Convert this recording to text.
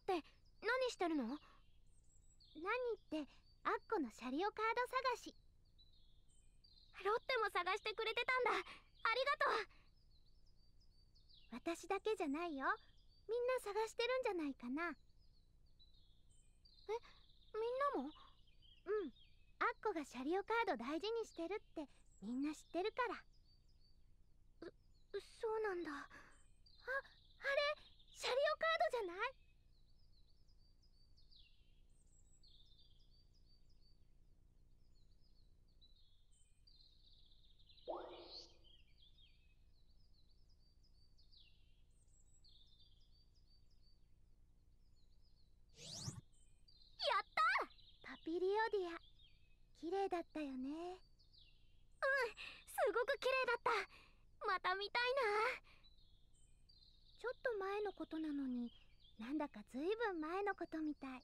って何してるの何ってアッコのシャリオカード探しロッテも探してくれてたんだありがとう私だけじゃないよみんな探してるんじゃないかなえみんなもうんアッコがシャリオカード大事にしてるってみんな知ってるからだったよねうんすごく綺麗だったまた見たいなちょっと前のことなのになんだかずいぶん前のことみたい